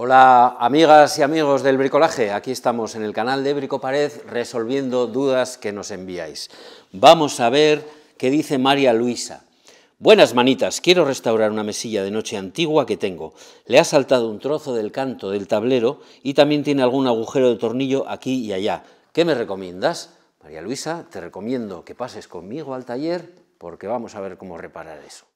Hola amigas y amigos del bricolaje, aquí estamos en el canal de Bricopared resolviendo dudas que nos enviáis. Vamos a ver qué dice María Luisa. Buenas manitas, quiero restaurar una mesilla de noche antigua que tengo. Le ha saltado un trozo del canto del tablero y también tiene algún agujero de tornillo aquí y allá. ¿Qué me recomiendas? María Luisa, te recomiendo que pases conmigo al taller porque vamos a ver cómo reparar eso.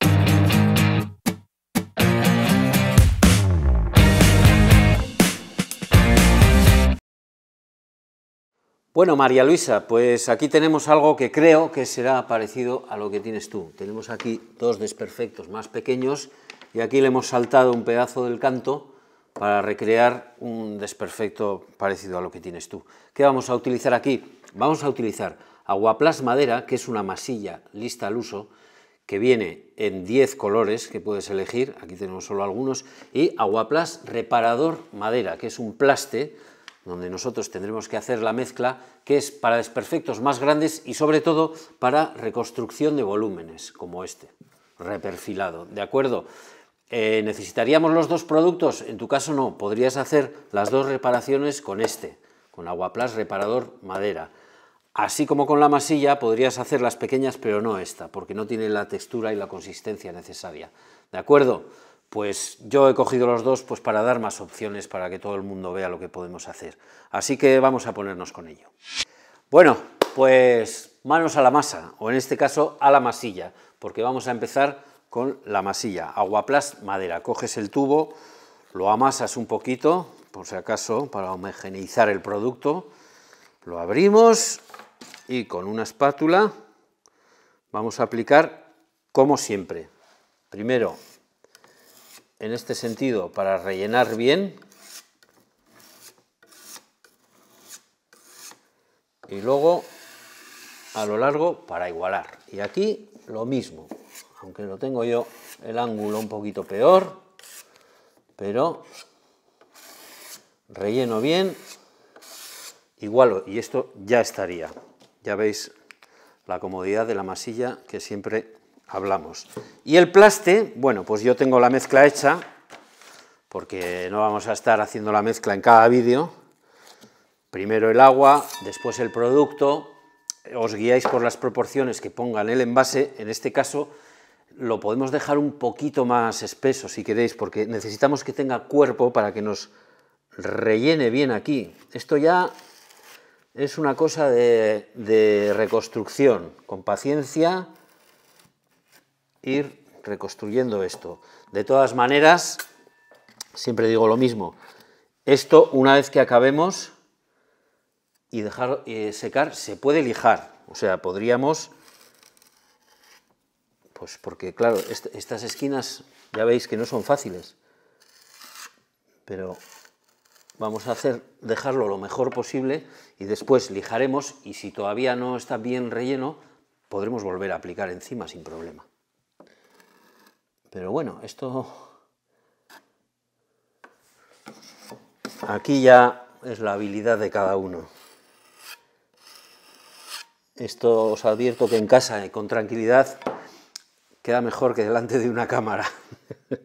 Bueno, María Luisa, pues aquí tenemos algo que creo que será parecido a lo que tienes tú. Tenemos aquí dos desperfectos más pequeños y aquí le hemos saltado un pedazo del canto para recrear un desperfecto parecido a lo que tienes tú. ¿Qué vamos a utilizar aquí? Vamos a utilizar Aguaplas madera, que es una masilla lista al uso, que viene en 10 colores que puedes elegir, aquí tenemos solo algunos, y Aguaplas reparador madera, que es un plaste donde nosotros tendremos que hacer la mezcla, que es para desperfectos más grandes y sobre todo para reconstrucción de volúmenes, como este, reperfilado, ¿de acuerdo? Eh, ¿Necesitaríamos los dos productos? En tu caso no, podrías hacer las dos reparaciones con este, con aguaplas reparador madera. Así como con la masilla podrías hacer las pequeñas, pero no esta, porque no tiene la textura y la consistencia necesaria. ¿De acuerdo? pues yo he cogido los dos pues para dar más opciones para que todo el mundo vea lo que podemos hacer. Así que vamos a ponernos con ello. Bueno, pues manos a la masa, o en este caso a la masilla, porque vamos a empezar con la masilla. Aguaplast madera. Coges el tubo, lo amasas un poquito, por si acaso, para homogeneizar el producto. Lo abrimos y con una espátula vamos a aplicar como siempre. Primero en este sentido para rellenar bien. Y luego a lo largo para igualar. Y aquí lo mismo, aunque lo tengo yo el ángulo un poquito peor, pero relleno bien, igualo y esto ya estaría. Ya veis la comodidad de la masilla que siempre hablamos. Y el plaste, bueno, pues yo tengo la mezcla hecha, porque no vamos a estar haciendo la mezcla en cada vídeo. Primero el agua, después el producto, os guiáis por las proporciones que pongan el envase, en este caso lo podemos dejar un poquito más espeso si queréis, porque necesitamos que tenga cuerpo para que nos rellene bien aquí. Esto ya es una cosa de, de reconstrucción, con paciencia, ir reconstruyendo esto. De todas maneras, siempre digo lo mismo, esto una vez que acabemos y dejar eh, secar, se puede lijar. O sea, podríamos, pues porque claro, estas esquinas ya veis que no son fáciles, pero vamos a hacer dejarlo lo mejor posible y después lijaremos y si todavía no está bien relleno, podremos volver a aplicar encima sin problema. Pero bueno, esto aquí ya es la habilidad de cada uno. Esto os advierto que en casa, con tranquilidad, queda mejor que delante de una cámara.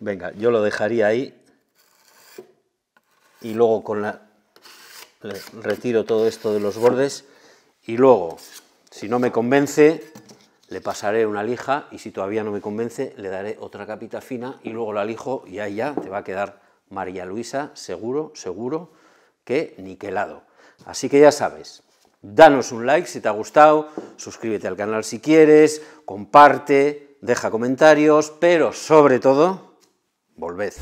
Venga, yo lo dejaría ahí y luego con la retiro todo esto de los bordes y luego, si no me convence, le pasaré una lija y si todavía no me convence le daré otra capita fina y luego la lijo y ahí ya te va a quedar María Luisa seguro, seguro que niquelado. Así que ya sabes, danos un like si te ha gustado, suscríbete al canal si quieres, comparte, deja comentarios, pero sobre todo, volved.